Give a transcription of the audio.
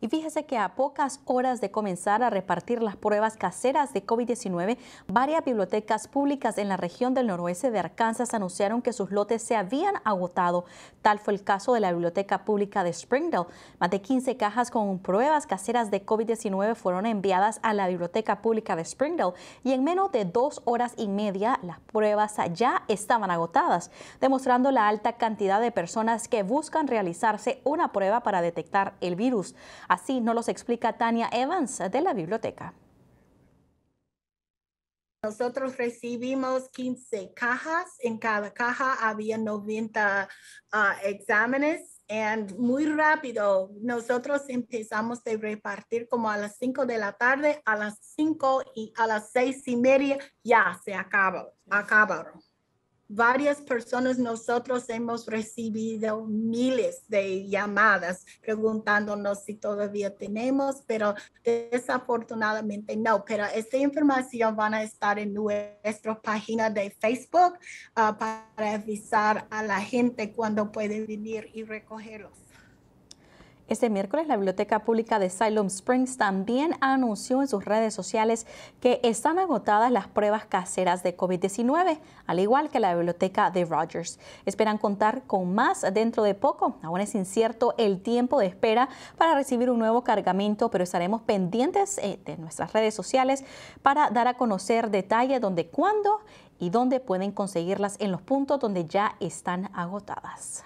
Y fíjese que a pocas horas de comenzar a repartir las pruebas caseras de COVID-19, varias bibliotecas públicas en la región del noroeste de Arkansas anunciaron que sus lotes se habían agotado. Tal fue el caso de la Biblioteca Pública de Springdale. Más de 15 cajas con pruebas caseras de COVID-19 fueron enviadas a la Biblioteca Pública de Springdale y en menos de dos horas y media las pruebas ya estaban agotadas, demostrando la alta cantidad de personas que buscan realizarse una prueba para detectar el virus. Así nos los explica Tania Evans de la biblioteca. Nosotros recibimos 15 cajas, en cada caja había 90 ah, exámenes y muy rápido, nosotros empezamos a repartir como a las 5 de la tarde, a las 5 y a las 6 y media ya se acabó, acabaron varias personas nosotros hemos recibido miles de llamadas preguntándonos si todavía tenemos, pero desafortunadamente no. Pero esta información van a estar en nuestra página de Facebook ah, para avisar a la gente cuando pueden venir y recogerlos. Este miércoles, la Biblioteca Pública de Salem Springs también anunció en sus redes sociales que están agotadas las pruebas caseras de COVID-19, al igual que la Biblioteca de Rogers. Esperan contar con más dentro de poco. Aún es incierto el tiempo de espera para recibir un nuevo cargamento, pero estaremos pendientes eh, de nuestras redes sociales para dar a conocer detalles donde, cuándo y dónde pueden conseguirlas en los puntos donde ya están agotadas.